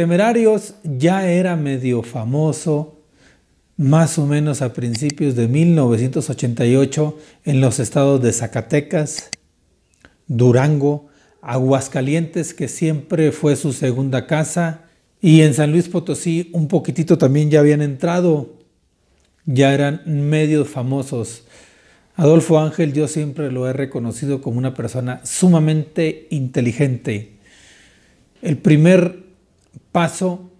Temerarios ya era medio famoso, más o menos a principios de 1988, en los estados de Zacatecas, Durango, Aguascalientes, que siempre fue su segunda casa, y en San Luis Potosí un poquitito también ya habían entrado, ya eran medio famosos. Adolfo Ángel yo siempre lo he reconocido como una persona sumamente inteligente. El primer paso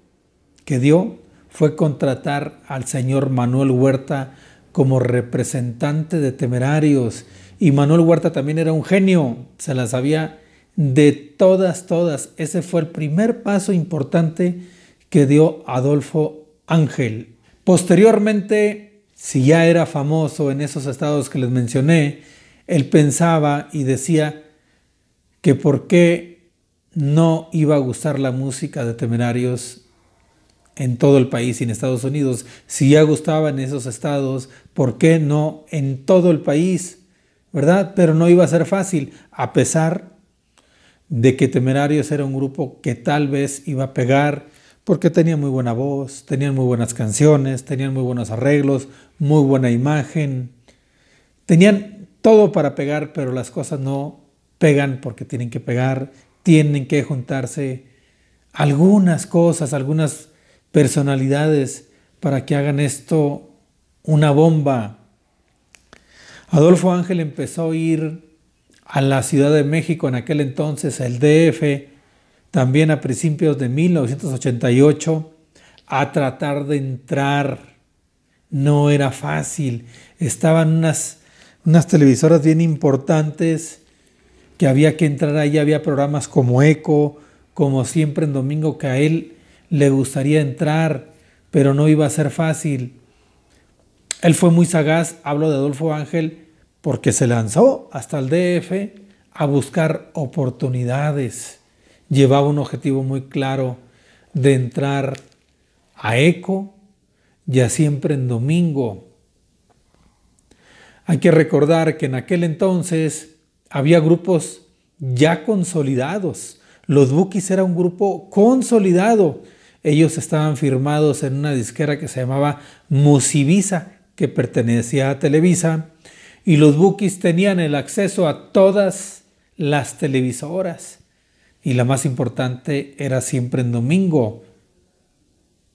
que dio fue contratar al señor Manuel Huerta como representante de temerarios. Y Manuel Huerta también era un genio, se la sabía de todas, todas. Ese fue el primer paso importante que dio Adolfo Ángel. Posteriormente, si ya era famoso en esos estados que les mencioné, él pensaba y decía que por qué no iba a gustar la música de temerarios en todo el país y en Estados Unidos. Si ya gustaba en esos estados, ¿por qué no en todo el país? ¿Verdad? Pero no iba a ser fácil, a pesar de que Temerarios era un grupo que tal vez iba a pegar, porque tenía muy buena voz, tenían muy buenas canciones, tenían muy buenos arreglos, muy buena imagen. Tenían todo para pegar, pero las cosas no pegan porque tienen que pegar tienen que juntarse algunas cosas, algunas personalidades para que hagan esto una bomba. Adolfo Ángel empezó a ir a la Ciudad de México en aquel entonces, el DF, también a principios de 1988, a tratar de entrar. No era fácil. Estaban unas, unas televisoras bien importantes que había que entrar ahí, había programas como Eco, como siempre en domingo, que a él le gustaría entrar, pero no iba a ser fácil. Él fue muy sagaz, hablo de Adolfo Ángel, porque se lanzó hasta el DF a buscar oportunidades. Llevaba un objetivo muy claro de entrar a ECO, ya siempre en domingo. Hay que recordar que en aquel entonces había grupos ya consolidados. Los Bookies era un grupo consolidado. Ellos estaban firmados en una disquera que se llamaba Musivisa, que pertenecía a Televisa. Y los Bookies tenían el acceso a todas las televisoras. Y la más importante era siempre en domingo.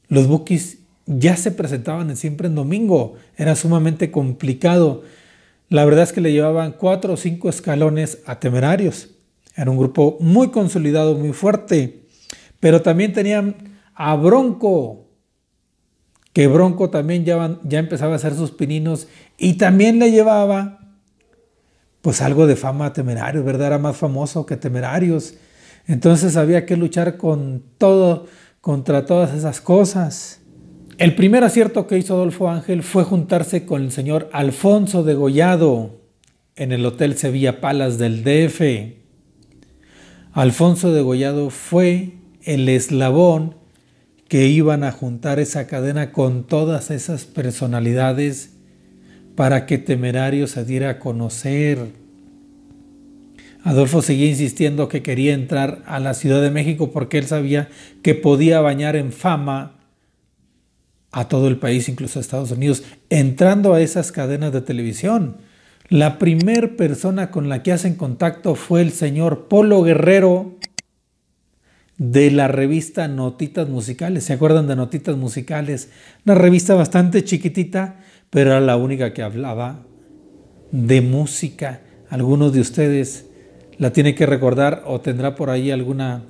Los Bookies ya se presentaban en siempre en domingo. Era sumamente complicado la verdad es que le llevaban cuatro o cinco escalones a temerarios. Era un grupo muy consolidado, muy fuerte. Pero también tenían a Bronco, que Bronco también ya, empezaba a hacer sus pininos y también le llevaba pues algo de fama a temerarios, ¿verdad? Era más famoso que temerarios. Entonces había que luchar con todo, contra todas esas cosas. El primer acierto que hizo Adolfo Ángel fue juntarse con el señor Alfonso de Gollado en el Hotel Sevilla Palas del DF. Alfonso de Gollado fue el eslabón que iban a juntar esa cadena con todas esas personalidades para que Temerario se diera a conocer. Adolfo seguía insistiendo que quería entrar a la Ciudad de México porque él sabía que podía bañar en fama a todo el país, incluso a Estados Unidos, entrando a esas cadenas de televisión. La primer persona con la que hacen contacto fue el señor Polo Guerrero de la revista Notitas Musicales. ¿Se acuerdan de Notitas Musicales? Una revista bastante chiquitita, pero era la única que hablaba de música. Algunos de ustedes la tienen que recordar o tendrá por ahí alguna,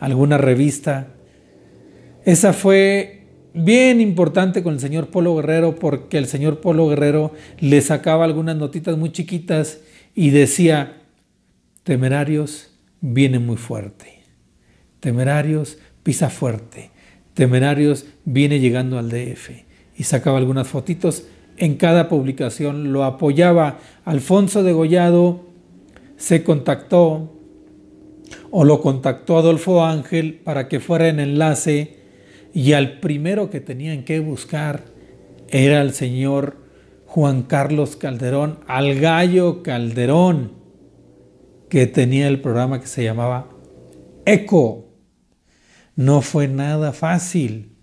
alguna revista. Esa fue bien importante con el señor Polo Guerrero porque el señor Polo Guerrero le sacaba algunas notitas muy chiquitas y decía, temerarios viene muy fuerte, temerarios pisa fuerte, temerarios viene llegando al DF y sacaba algunas fotitos. En cada publicación lo apoyaba. Alfonso de Degollado se contactó o lo contactó Adolfo Ángel para que fuera en enlace y al primero que tenían que buscar era el señor Juan Carlos Calderón, al gallo Calderón, que tenía el programa que se llamaba Eco. No fue nada fácil,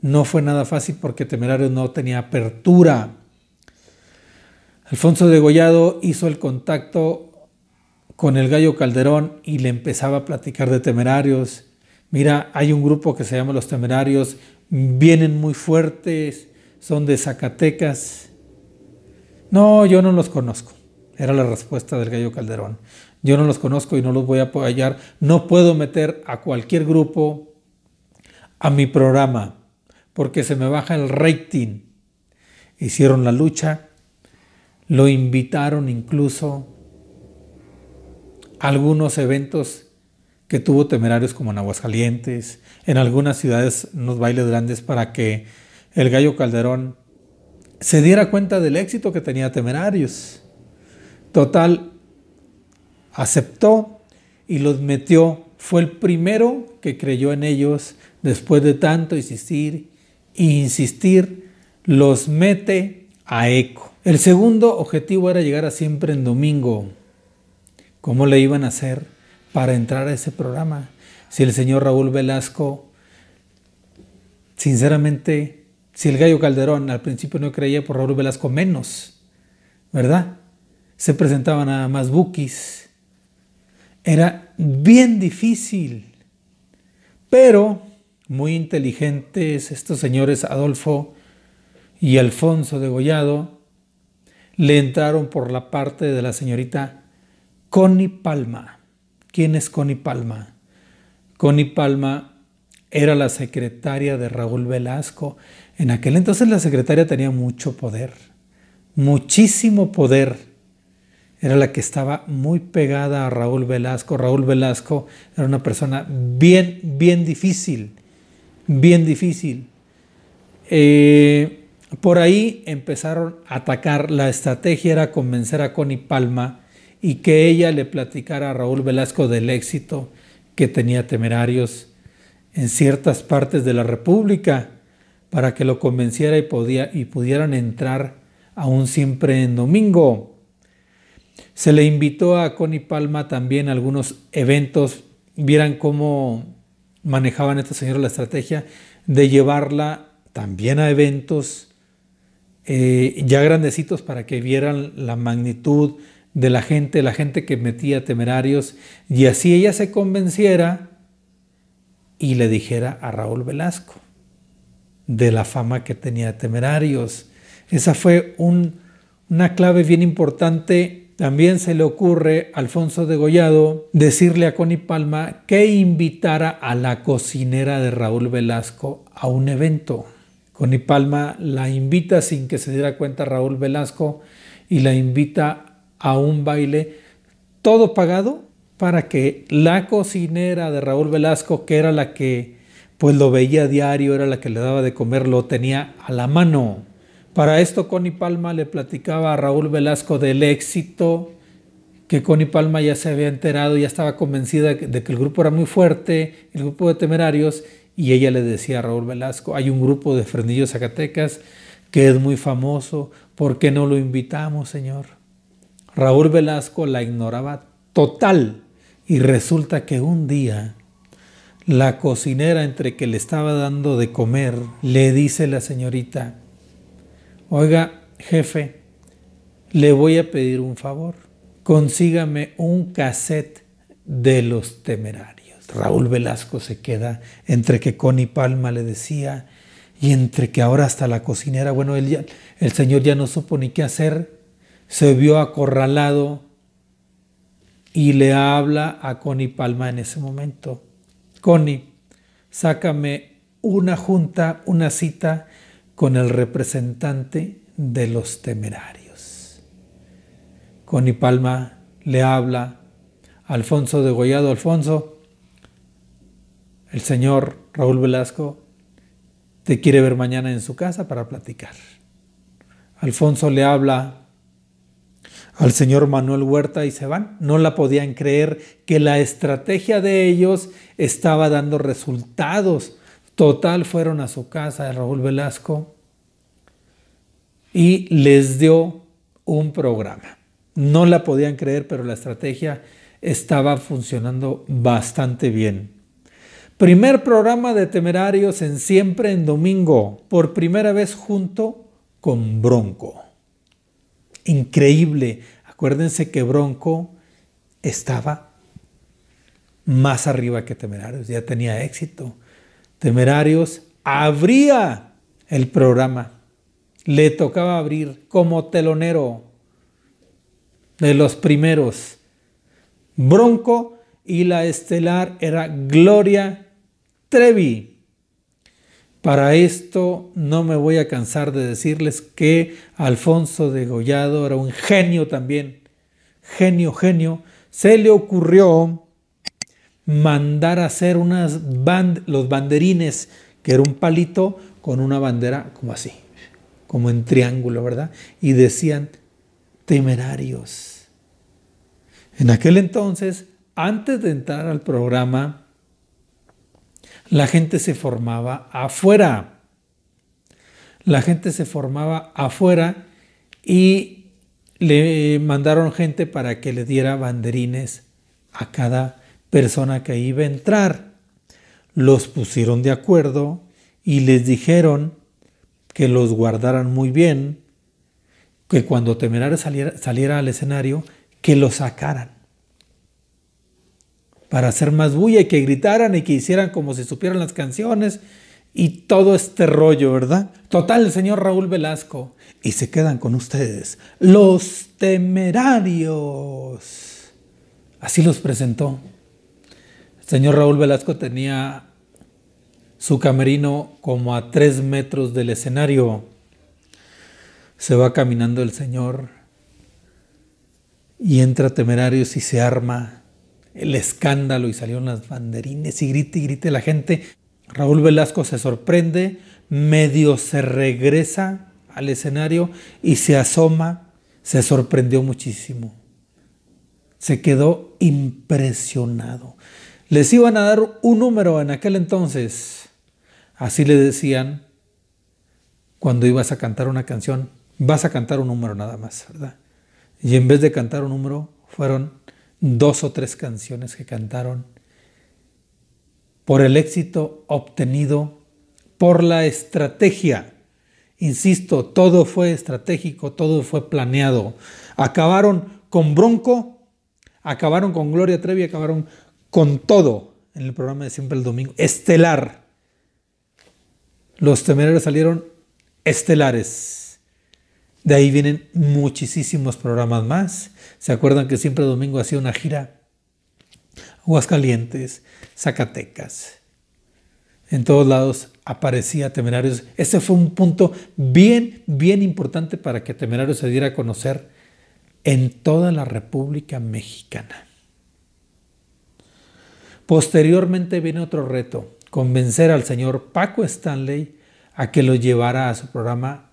no fue nada fácil porque Temerarios no tenía apertura. Alfonso de Gollado hizo el contacto con el gallo Calderón y le empezaba a platicar de temerarios Mira, hay un grupo que se llama Los Temerarios, vienen muy fuertes, son de Zacatecas. No, yo no los conozco, era la respuesta del gallo Calderón. Yo no los conozco y no los voy a apoyar. No puedo meter a cualquier grupo a mi programa porque se me baja el rating. Hicieron la lucha, lo invitaron incluso a algunos eventos que tuvo temerarios como en Aguascalientes, en algunas ciudades unos bailes grandes para que el gallo Calderón se diera cuenta del éxito que tenía temerarios. Total, aceptó y los metió. Fue el primero que creyó en ellos después de tanto insistir y insistir, los mete a eco. El segundo objetivo era llegar a siempre en domingo. ¿Cómo le iban a hacer? para entrar a ese programa. Si el señor Raúl Velasco, sinceramente, si el gallo Calderón al principio no creía por Raúl Velasco menos, ¿verdad? Se presentaban a más bookies. Era bien difícil, pero muy inteligentes estos señores Adolfo y Alfonso de Degollado le entraron por la parte de la señorita Connie Palma. ¿Quién es Connie Palma? Connie Palma era la secretaria de Raúl Velasco. En aquel entonces la secretaria tenía mucho poder, muchísimo poder. Era la que estaba muy pegada a Raúl Velasco. Raúl Velasco era una persona bien, bien difícil, bien difícil. Eh, por ahí empezaron a atacar. La estrategia era convencer a Connie Palma y que ella le platicara a Raúl Velasco del éxito que tenía temerarios en ciertas partes de la República para que lo convenciera y, podía, y pudieran entrar aún siempre en domingo. Se le invitó a Connie Palma también a algunos eventos. Vieran cómo manejaban estos señores la estrategia de llevarla también a eventos eh, ya grandecitos para que vieran la magnitud, de la gente, la gente que metía temerarios, y así ella se convenciera y le dijera a Raúl Velasco de la fama que tenía temerarios. Esa fue una clave bien importante. También se le ocurre a Alfonso Degollado decirle a Connie Palma que invitara a la cocinera de Raúl Velasco a un evento. Connie Palma la invita sin que se diera cuenta Raúl Velasco y la invita a un baile, todo pagado para que la cocinera de Raúl Velasco, que era la que pues lo veía a diario, era la que le daba de comer, lo tenía a la mano. Para esto Connie Palma le platicaba a Raúl Velasco del éxito que Connie Palma ya se había enterado, ya estaba convencida de que el grupo era muy fuerte, el grupo de temerarios, y ella le decía a Raúl Velasco, hay un grupo de Fernillos Zacatecas que es muy famoso, ¿por qué no lo invitamos, señor? Raúl Velasco la ignoraba total y resulta que un día la cocinera entre que le estaba dando de comer le dice la señorita, oiga jefe, le voy a pedir un favor, consígame un cassette de los temerarios. Raúl Velasco se queda entre que Connie Palma le decía y entre que ahora hasta la cocinera, bueno, el señor ya no supo ni qué hacer se vio acorralado y le habla a Connie Palma en ese momento. Connie, sácame una junta, una cita con el representante de los temerarios. Connie Palma le habla a Alfonso Goyado. Alfonso, el señor Raúl Velasco te quiere ver mañana en su casa para platicar. Alfonso le habla al señor Manuel Huerta y se van. No la podían creer que la estrategia de ellos estaba dando resultados. Total, fueron a su casa de Raúl Velasco y les dio un programa. No la podían creer, pero la estrategia estaba funcionando bastante bien. Primer programa de temerarios en siempre en domingo, por primera vez junto con Bronco increíble. Acuérdense que Bronco estaba más arriba que Temerarios, ya tenía éxito. Temerarios abría el programa, le tocaba abrir como telonero de los primeros. Bronco y la estelar era Gloria Trevi. Para esto no me voy a cansar de decirles que Alfonso de Gollado era un genio también, genio, genio. Se le ocurrió mandar a hacer unas los banderines, que era un palito con una bandera como así, como en triángulo, ¿verdad? Y decían temerarios. En aquel entonces, antes de entrar al programa, la gente se formaba afuera. La gente se formaba afuera y le mandaron gente para que le diera banderines a cada persona que iba a entrar. Los pusieron de acuerdo y les dijeron que los guardaran muy bien, que cuando temerara saliera, al escenario, que los sacaran para hacer más bulla y que gritaran y que hicieran como si supieran las canciones y todo este rollo, ¿verdad? Total, señor Raúl Velasco. Y se quedan con ustedes los temerarios. Así los presentó. El señor Raúl Velasco tenía su camerino como a tres metros del escenario. Se va caminando el señor y entra temerarios y se arma el escándalo y salieron las banderines y grite y grite la gente. Raúl Velasco se sorprende, medio se regresa al escenario y se asoma. Se sorprendió muchísimo. Se quedó impresionado. Les iban a dar un número en aquel entonces. Así le decían cuando ibas a cantar una canción. Vas a cantar un número nada más, ¿verdad? Y en vez de cantar un número, fueron dos o tres canciones que cantaron por el éxito obtenido por la estrategia. Insisto, todo fue estratégico, todo fue planeado. Acabaron con Bronco, acabaron con Gloria Trevi, acabaron con todo en el programa de siempre el domingo. Estelar. Los temerarios salieron estelares. De ahí vienen muchísimos programas más. ¿Se acuerdan que siempre domingo hacía una gira? Aguascalientes, Zacatecas. En todos lados aparecía Temerarios. Ese fue un punto bien, bien importante para que Temerarios se diera a conocer en toda la República Mexicana. Posteriormente viene otro reto, convencer al señor Paco Stanley a que lo llevara a su programa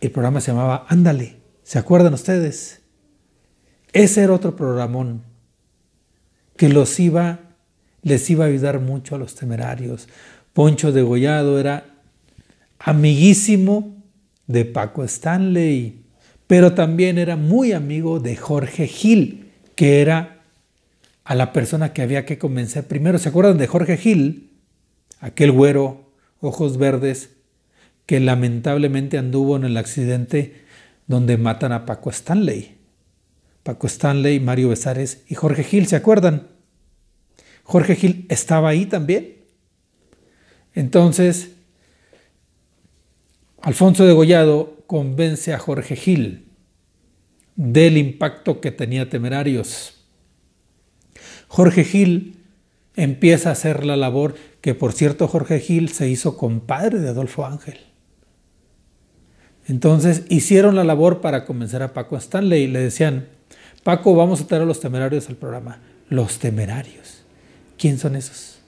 el programa se llamaba Ándale, ¿se acuerdan ustedes? Ese era otro programón que los iba, les iba a ayudar mucho a los temerarios. Poncho Degollado era amiguísimo de Paco Stanley, pero también era muy amigo de Jorge Gil, que era a la persona que había que convencer primero. ¿Se acuerdan de Jorge Gil? Aquel güero, ojos verdes, que lamentablemente anduvo en el accidente donde matan a Paco Stanley. Paco Stanley, Mario Besares y Jorge Gil, ¿se acuerdan? Jorge Gil estaba ahí también. Entonces, Alfonso de Gollado convence a Jorge Gil del impacto que tenía Temerarios. Jorge Gil empieza a hacer la labor que, por cierto, Jorge Gil se hizo compadre de Adolfo Ángel. Entonces hicieron la labor para convencer a Paco Stanley y le decían, Paco, vamos a traer a los temerarios al programa. Los temerarios. ¿Quién son esos?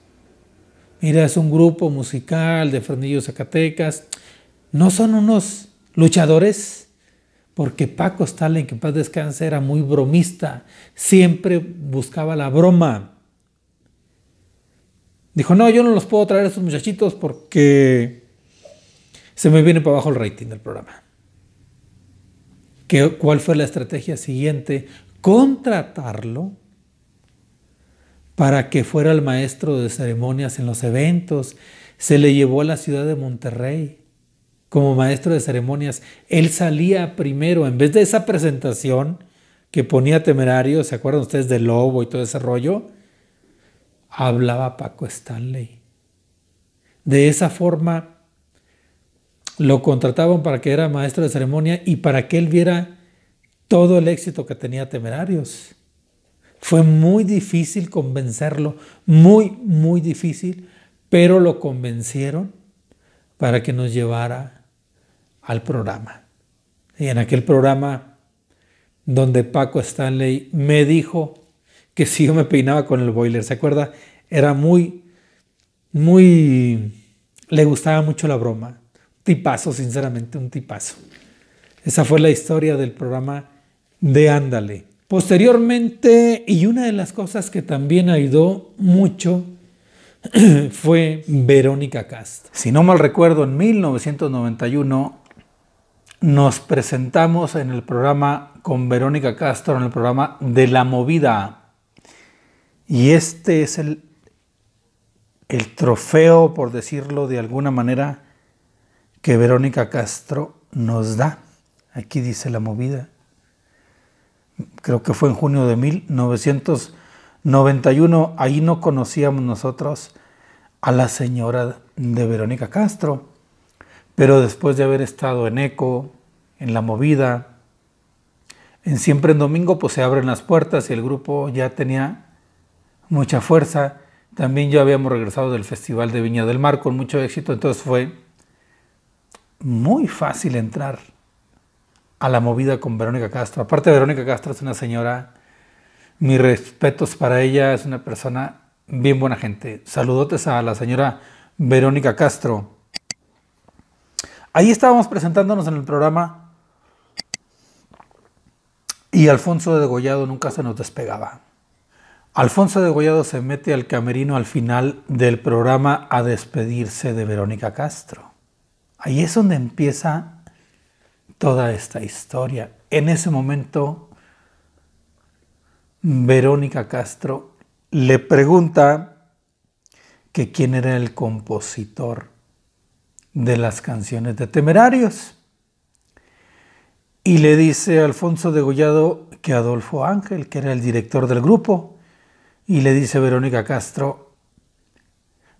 Mira, es un grupo musical de Fernillo Zacatecas. ¿No son unos luchadores? Porque Paco Stanley, que en paz descanse, era muy bromista. Siempre buscaba la broma. Dijo, no, yo no los puedo traer a esos muchachitos porque se me viene para abajo el rating del programa. ¿Cuál fue la estrategia siguiente? Contratarlo para que fuera el maestro de ceremonias en los eventos. Se le llevó a la ciudad de Monterrey como maestro de ceremonias. Él salía primero, en vez de esa presentación que ponía temerario, ¿se acuerdan ustedes de Lobo y todo ese rollo? Hablaba Paco Stanley. De esa forma lo contrataban para que era maestro de ceremonia y para que él viera todo el éxito que tenía Temerarios. Fue muy difícil convencerlo, muy, muy difícil, pero lo convencieron para que nos llevara al programa. Y en aquel programa donde Paco Stanley me dijo que si yo me peinaba con el boiler, ¿se acuerda? Era muy, muy, le gustaba mucho la broma tipazo, sinceramente, un tipazo. Esa fue la historia del programa de Ándale. Posteriormente, y una de las cosas que también ayudó mucho fue Verónica Cast. Si no mal recuerdo, en 1991 nos presentamos en el programa con Verónica Castro, en el programa de la movida. Y este es el, el trofeo, por decirlo de alguna manera, que Verónica Castro nos da. Aquí dice la movida. Creo que fue en junio de 1991. Ahí no conocíamos nosotros a la señora de Verónica Castro. Pero después de haber estado en Eco, en La Movida, en Siempre en Domingo, pues se abren las puertas y el grupo ya tenía mucha fuerza. También ya habíamos regresado del Festival de Viña del Mar con mucho éxito, entonces fue muy fácil entrar a la movida con Verónica Castro. Aparte, Verónica Castro es una señora, mis respetos para ella, es una persona bien buena gente. Saludotes a la señora Verónica Castro. Ahí estábamos presentándonos en el programa y Alfonso de Degollado nunca se nos despegaba. Alfonso de Goyado se mete al camerino al final del programa a despedirse de Verónica Castro. Ahí es donde empieza toda esta historia. En ese momento, Verónica Castro le pregunta que quién era el compositor de las canciones de Temerarios. Y le dice Alfonso Alfonso Degollado que Adolfo Ángel, que era el director del grupo, y le dice Verónica Castro,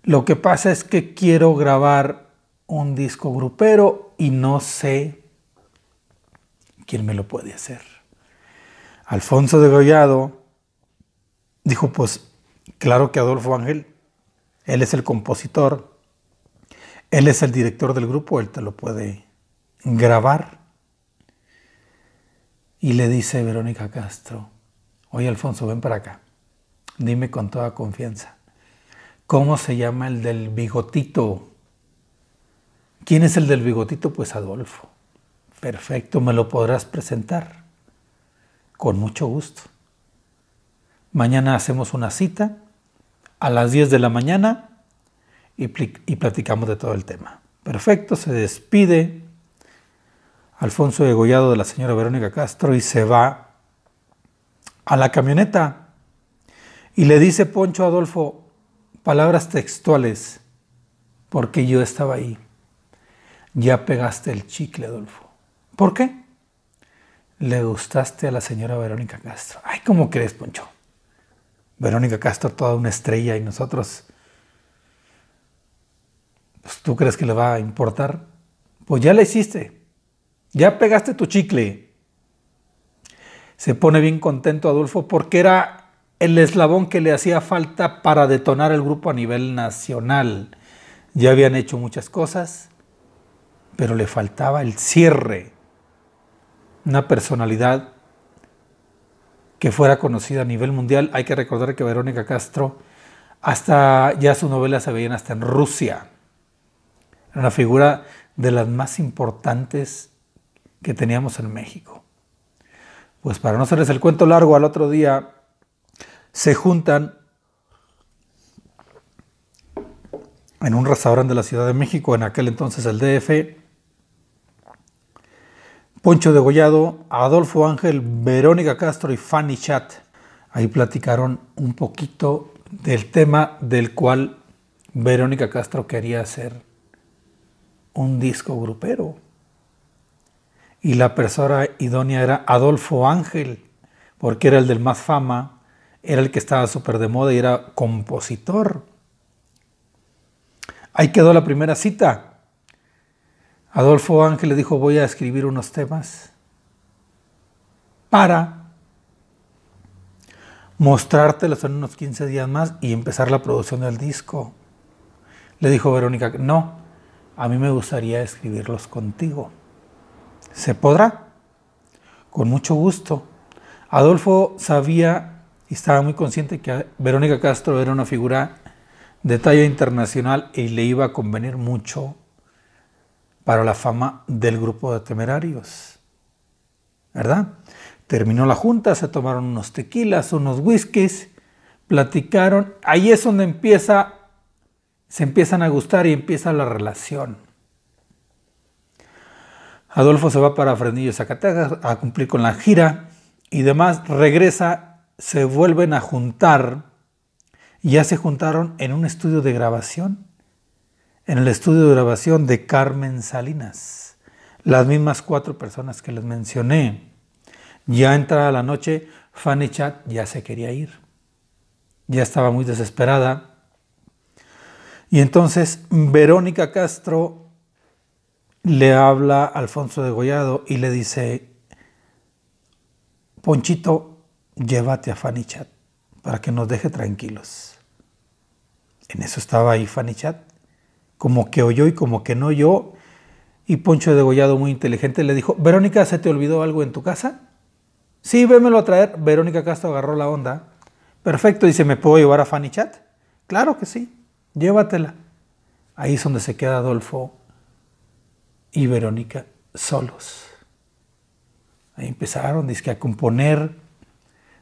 lo que pasa es que quiero grabar un disco grupero y no sé quién me lo puede hacer. Alfonso de Gollado dijo, pues claro que Adolfo Ángel, él es el compositor, él es el director del grupo, él te lo puede grabar. Y le dice Verónica Castro, oye Alfonso, ven para acá, dime con toda confianza, ¿cómo se llama el del bigotito? ¿Quién es el del bigotito? Pues Adolfo. Perfecto, me lo podrás presentar. Con mucho gusto. Mañana hacemos una cita a las 10 de la mañana y, y platicamos de todo el tema. Perfecto, se despide Alfonso Degollado de la señora Verónica Castro y se va a la camioneta. Y le dice Poncho Adolfo palabras textuales, porque yo estaba ahí. Ya pegaste el chicle, Adolfo. ¿Por qué? Le gustaste a la señora Verónica Castro. Ay, ¿cómo crees, Poncho? Verónica Castro, toda una estrella, y nosotros. Pues, ¿Tú crees que le va a importar? Pues ya la hiciste. Ya pegaste tu chicle. Se pone bien contento Adolfo porque era el eslabón que le hacía falta para detonar el grupo a nivel nacional. Ya habían hecho muchas cosas pero le faltaba el cierre, una personalidad que fuera conocida a nivel mundial. Hay que recordar que Verónica Castro, hasta ya su novela se veían hasta en Rusia. Era una figura de las más importantes que teníamos en México. Pues para no hacerles el cuento largo, al otro día se juntan en un restaurante de la Ciudad de México, en aquel entonces el DF, Poncho Degollado, Adolfo Ángel, Verónica Castro y Fanny Chat. Ahí platicaron un poquito del tema del cual Verónica Castro quería hacer un disco grupero. Y la persona idónea era Adolfo Ángel, porque era el del más fama, era el que estaba súper de moda y era compositor. Ahí quedó la primera cita. Adolfo Ángel le dijo, voy a escribir unos temas para mostrártelos en unos 15 días más y empezar la producción del disco. Le dijo Verónica, no, a mí me gustaría escribirlos contigo. ¿Se podrá? Con mucho gusto. Adolfo sabía y estaba muy consciente que Verónica Castro era una figura de talla internacional y le iba a convenir mucho para la fama del grupo de temerarios. ¿Verdad? Terminó la junta, se tomaron unos tequilas, unos whiskies, platicaron. Ahí es donde empieza, se empiezan a gustar y empieza la relación. Adolfo se va para Frenillo Zacatecas a cumplir con la gira y demás. Regresa, se vuelven a juntar. Ya se juntaron en un estudio de grabación en el estudio de grabación de Carmen Salinas. Las mismas cuatro personas que les mencioné. Ya entrada la noche, Fanny Chat ya se quería ir. Ya estaba muy desesperada. Y entonces Verónica Castro le habla a Alfonso de Degollado y le dice, Ponchito, llévate a Fanny Chat para que nos deje tranquilos. En eso estaba ahí Fanny Chat como que oyó y como que no oyó. Y Poncho Degollado, muy inteligente, le dijo, Verónica, ¿se te olvidó algo en tu casa? Sí, vémelo a traer. Verónica Castro agarró la onda. Perfecto, dice, ¿me puedo llevar a Fanny Chat? Claro que sí, llévatela. Ahí es donde se queda Adolfo y Verónica solos. Ahí empezaron, dice, a componer.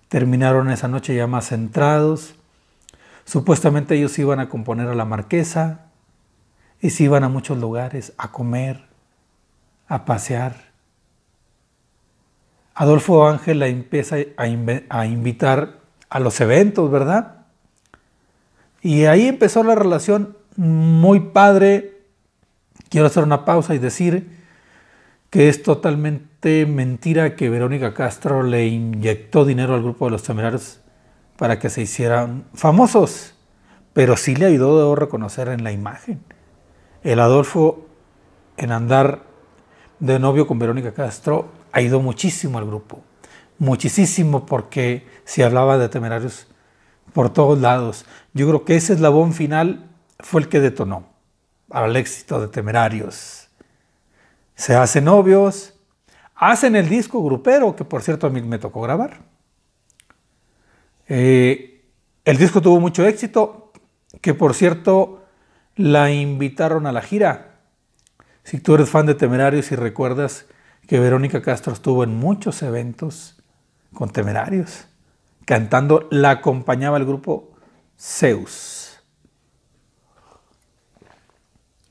Terminaron esa noche ya más centrados. Supuestamente ellos iban a componer a la marquesa, y se iban a muchos lugares a comer, a pasear. Adolfo Ángel la empieza a, invitar a los eventos, ¿verdad? Y ahí empezó la relación muy padre. Quiero hacer una pausa y decir que es totalmente mentira que Verónica Castro le inyectó dinero al grupo de los temerarios para que se hicieran famosos, pero sí le ayudó, a reconocer, en la imagen. El Adolfo, en andar de novio con Verónica Castro, ha ido muchísimo al grupo. Muchísimo porque se hablaba de temerarios por todos lados. Yo creo que ese eslabón final fue el que detonó al éxito de temerarios. Se hacen novios, hacen el disco grupero, que por cierto a mí me tocó grabar. Eh, el disco tuvo mucho éxito, que por cierto la invitaron a la gira. Si tú eres fan de Temerarios y recuerdas que Verónica Castro estuvo en muchos eventos con Temerarios, cantando, la acompañaba el grupo Zeus.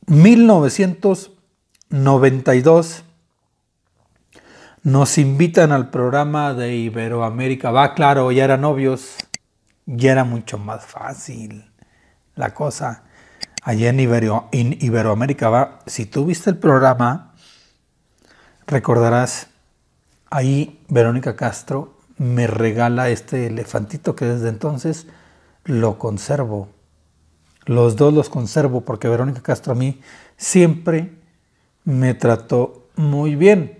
1992 nos invitan al programa de Iberoamérica. Va, claro, ya eran novios, ya era mucho más fácil la cosa allá en, en Iberoamérica va. Si tú viste el programa, recordarás, ahí Verónica Castro me regala este elefantito que desde entonces lo conservo. Los dos los conservo porque Verónica Castro a mí siempre me trató muy bien.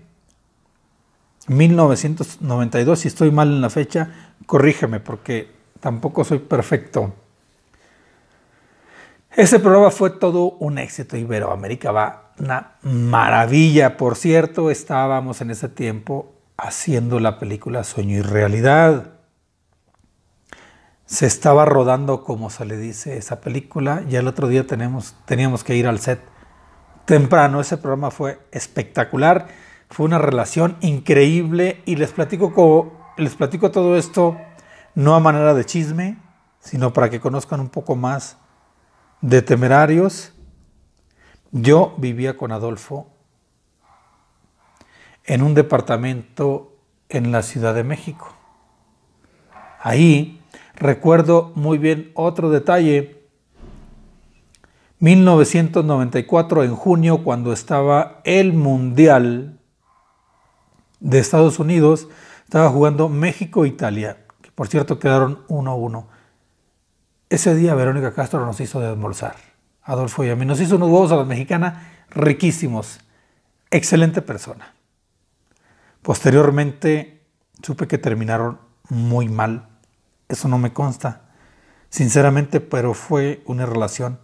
1992, si estoy mal en la fecha, corrígeme porque tampoco soy perfecto. Ese programa fue todo un éxito. Iberoamérica va una maravilla. Por cierto, estábamos en ese tiempo haciendo la película Sueño y Realidad. Se estaba rodando, como se le dice, esa película. Ya el otro día teníamos que ir al set temprano. Ese programa fue espectacular. Fue una relación increíble. Y les platico todo esto no a manera de chisme, sino para que conozcan un poco más de temerarios, yo vivía con Adolfo en un departamento en la Ciudad de México. Ahí recuerdo muy bien otro detalle. 1994, en junio, cuando estaba el Mundial de Estados Unidos, estaba jugando México-Italia, que por cierto quedaron 1-1. Ese día Verónica Castro nos hizo de Adolfo y a mí. Nos hizo unos huevos a la mexicana riquísimos. Excelente persona. Posteriormente supe que terminaron muy mal. Eso no me consta, sinceramente, pero fue una relación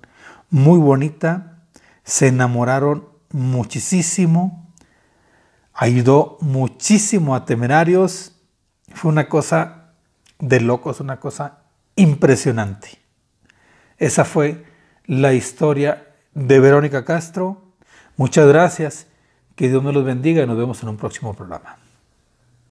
muy bonita. Se enamoraron muchísimo. Ayudó muchísimo a temerarios. Fue una cosa de locos, una cosa impresionante. Esa fue la historia de Verónica Castro. Muchas gracias, que Dios nos los bendiga y nos vemos en un próximo programa.